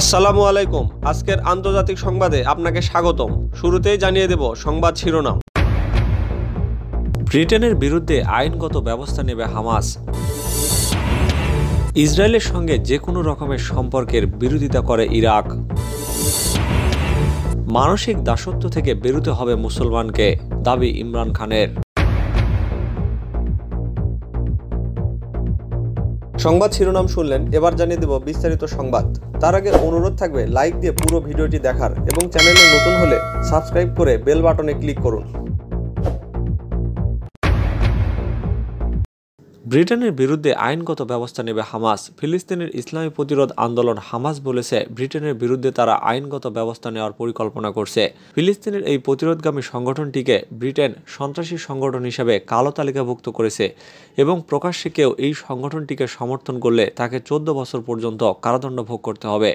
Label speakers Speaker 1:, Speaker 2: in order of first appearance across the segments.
Speaker 1: আসসালামু আলাইকুম আজকের আন্তর্জাতিক সংবাদে আপনাকে স্বাগতম শুরুতেই জানিয়ে দেব সংবাদ শিরোনাম ব্রিটেনের বিরুদ্ধে আইনগত ব্যবস্থা নেবে হামাস ইসরায়েলের সঙ্গে যে কোনো রকমের সম্পর্কের বিরোধিতা করে ইরাক মানসিক দাসত্ব থেকে বেরোতে হবে মুসলমানকে দাবি ইমরান খানের সংবাদ শিরোনাম শুনলেন এবার জানিয়ে দেব বিস্তারিত সংবাদ তার আগে অনুরোধ থাকবে লাইক দিয়ে পুরো ভিডিওটি দেখার এবং চ্যানেলে নতুন হলে সাবস্ক্রাইব করে বেল বাটনে ক্লিক করুন ব্রিটেনের বিরুদ্ধে আইনগত ব্যবস্থা নেবে হামাস ফিলিস্তিনের ইসলামী প্রতিরোধ আন্দোলন হামাস বলেছে ব্রিটেনের বিরুদ্ধে তারা আইনগত ব্যবস্থা নেওয়ার পরিকল্পনা করছে ফিলিস্তিনের এই প্রতিরোধগামী সংগঠনটিকে ব্রিটেন সন্ত্রাসী সংগঠন হিসেবে কালো তালিকাভুক্ত করেছে এবং প্রকাশ্যে কেউ এই সংগঠনটিকে সমর্থন করলে তাকে চোদ্দ বছর পর্যন্ত কারাদণ্ড ভোগ করতে হবে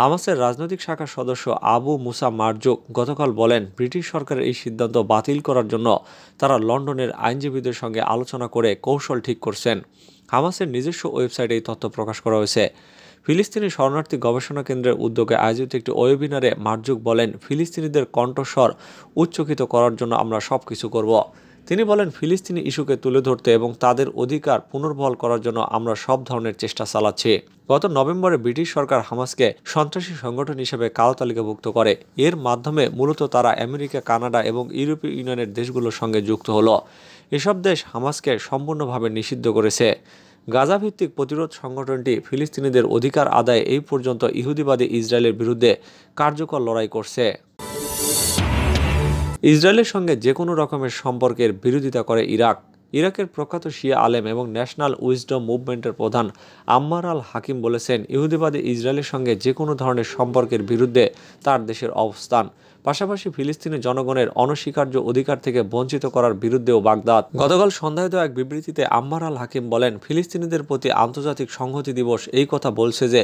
Speaker 1: হামাসের রাজনৈতিক শাখার সদস্য আবু মুসা মার্জো গতকাল বলেন ব্রিটিশ সরকারের এই সিদ্ধান্ত বাতিল করার জন্য তারা লন্ডনের আইনজীবীদের সঙ্গে আলোচনা করে কৌশল ঠিক করছেন হামাসের নিজস্ব ওয়েবসাইটে এই তথ্য প্রকাশ করা হয়েছে ফিলিস্তিনি শরণার্থী গবেষণা কেন্দ্রের উদ্যোগে আয়োজিত একটি ওয়েবিনারে মার্জুক বলেন ফিলিস্তিনিদের কণ্ঠস্বর উচ্চকিত করার জন্য আমরা সব কিছু করব তিনি বলেন ফিলিস্তিনি ইস্যুকে তুলে ধরতে এবং তাদের অধিকার পুনর্বহল করার জন্য আমরা সব ধরনের চেষ্টা চালাচ্ছি গত নভেম্বরে ব্রিটিশ সরকার হামাসকে সন্ত্রাসী সংগঠন হিসেবে কালো তালিকাভুক্ত করে এর মাধ্যমে মূলত তারা আমেরিকা কানাডা এবং ইউরোপীয় ইউনিয়নের দেশগুলোর সঙ্গে যুক্ত হলো এসব দেশ হামাসকে সম্পূর্ণভাবে নিষিদ্ধ করেছে গাজাভিত্তিক প্রতিরোধ সংগঠনটি ফিলিস্তিনিদের অধিকার আদায় এই পর্যন্ত ইহুদিবাদী ইসরায়েলের বিরুদ্ধে কার্যকর লড়াই করছে ইসরায়েলের সঙ্গে যে কোনো রকমের সম্পর্কের বিরোধিতা করে ইরাক ইরাকের প্রখ্যাত শিয়া আলেম এবং ন্যাশনাল উইজডম মুভমেন্টের প্রধান আম্মার আল হাকিম বলেছেন ইহুদিবাদী ইসরায়েলের সঙ্গে যে কোনো ধরনের সম্পর্কের বিরুদ্ধে তার দেশের অবস্থান পাশাপাশি ফিলিস্তিনি জনগণের অনস্বীকার্য অধিকার থেকে বঞ্চিত করার বিরুদ্ধেও বাগদাদ গতকাল সন্ধ্যায় দেওয়া এক বিবৃতিতে আম্মার আল হাকিম বলেন ফিলিস্তিনিদের প্রতি আন্তর্জাতিক সংহতি দিবস এই কথা বলছে যে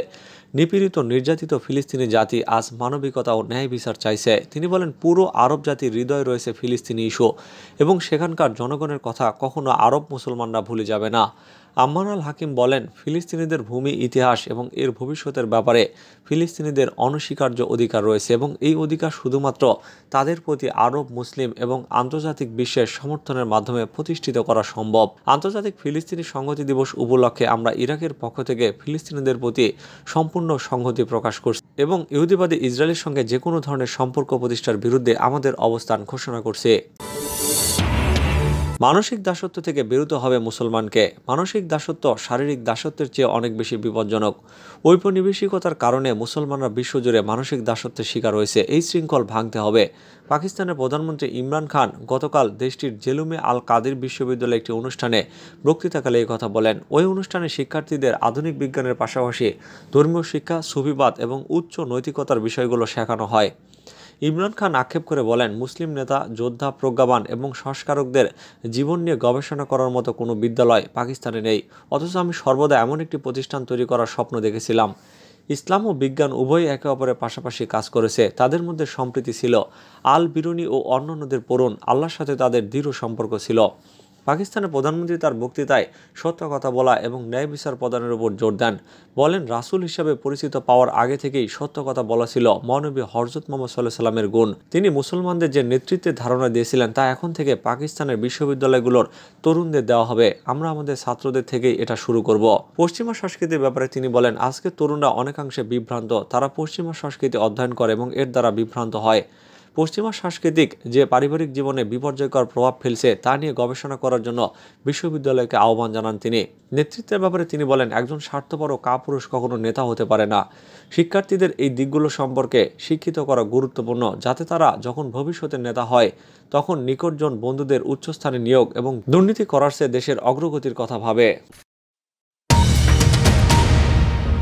Speaker 1: নিপীড়িত নির্যাতিত ফিলিস্তিনি জাতি আজ মানবিকতা ও ন্যায় বিচার চাইছে তিনি বলেন পুরো আরব জাতির হৃদয় রয়েছে ফিলিস্তিনি ইস্যু এবং সেখানকার জনগণের কথা কখনো আরব মুসলমানরা ভুলে যাবে না আম্মান আল হাকিম বলেন ফিলিস্তিনিদের ভূমি ইতিহাস এবং এর ভবিষ্যতের ব্যাপারে ফিলিস্তিনিদের অনস্বীকার্য অধিকার রয়েছে এবং এই অধিকার শুধুমাত্র তাদের প্রতি আরব মুসলিম এবং আন্তর্জাতিক বিশ্বের সমর্থনের মাধ্যমে প্রতিষ্ঠিত করা সম্ভব আন্তর্জাতিক ফিলিস্তিনি সংহতি দিবস উপলক্ষে আমরা ইরাকের পক্ষ থেকে ফিলিস্তিনিদের প্রতি সম্পূর্ণ সংহতি প্রকাশ করছি এবং ইহুদিবাদী ইসরায়েলের সঙ্গে যে কোনো ধরনের সম্পর্ক প্রতিষ্ঠার বিরুদ্ধে আমাদের অবস্থান ঘোষণা করছে মানসিক দাসত্ব থেকে বিরত হবে মুসলমানকে মানসিক দাসত্ব শারীরিক দাসত্বের চেয়ে অনেক বেশি বিপজ্জনক ঔপনিবেশিকতার কারণে মুসলমানরা বিশ্বজুড়ে মানসিক দাসত্বের শিকার হয়েছে এই শৃঙ্খল ভাঙতে হবে পাকিস্তানের প্রধানমন্ত্রী ইমরান খান গতকাল দেশটির জেলুমে আল কাদির বিশ্ববিদ্যালয়ে একটি অনুষ্ঠানে বক্তৃতাকালে এই কথা বলেন ওই অনুষ্ঠানে শিক্ষার্থীদের আধুনিক বিজ্ঞানের পাশাপাশি ধর্মীয় শিক্ষা সুফিবাদ এবং উচ্চ নৈতিকতার বিষয়গুলো শেখানো হয় ইমরান খান আক্ষেপ করে বলেন মুসলিম নেতা যোদ্ধা প্রজ্ঞাবান এবং সংস্কারকদের জীবন নিয়ে গবেষণা করার মতো কোনো বিদ্যালয় পাকিস্তানে নেই অথচ আমি সর্বদা এমন একটি প্রতিষ্ঠান তৈরি করার স্বপ্ন দেখেছিলাম ইসলাম ও বিজ্ঞান উভয়ই একে অপরের পাশাপাশি কাজ করেছে তাদের মধ্যে সম্প্রীতি ছিল আল বিরুনি ও অন্যান্যদের পড়ুন আল্লাহর সাথে তাদের দৃঢ় সম্পর্ক ছিল পাকিস্তানের প্রধানমন্ত্রী তার বক্তৃতায় সত্য কথা বলা এবং ন্যায় বিচার প্রদানের উপর জোর দেন বলেন রাসুল হিসাবে পরিচিত পাওয়ার আগে থেকেই সত্য কথা বলা ছিল মহানবী হরজত মোহাম্মদ সাল্লাহ সাল্লামের গুণ তিনি মুসলমানদের যে নেতৃত্বের ধারণা দিয়েছিলেন তা এখন থেকে পাকিস্তানের বিশ্ববিদ্যালয়গুলোর তরুণদের দেওয়া হবে আমরা আমাদের ছাত্রদের থেকেই এটা শুরু করব পশ্চিমা সংস্কৃতির ব্যাপারে তিনি বলেন আজকে তরুণরা অনেকাংশে বিভ্রান্ত তারা পশ্চিমা সংস্কৃতি অধ্যয়ন করে এবং এর দ্বারা বিভ্রান্ত হয় পশ্চিমা সাংস্কৃতিক যে পারিবারিক জীবনে বিপর্যয়কর প্রভাব ফেলছে তা নিয়ে গবেষণা করার জন্য বিশ্ববিদ্যালয়কে আহ্বান জানান তিনি নেতৃত্বের ব্যাপারে তিনি বলেন একজন স্বার্থপর কাপুরুষ কখনো নেতা হতে পারে না শিক্ষার্থীদের এই দিকগুলো সম্পর্কে শিক্ষিত করা গুরুত্বপূর্ণ যাতে তারা যখন ভবিষ্যতের নেতা হয় তখন নিকটজন বন্ধুদের উচ্চস্থানে নিয়োগ এবং দুর্নীতি করার সে দেশের অগ্রগতির কথা ভাবে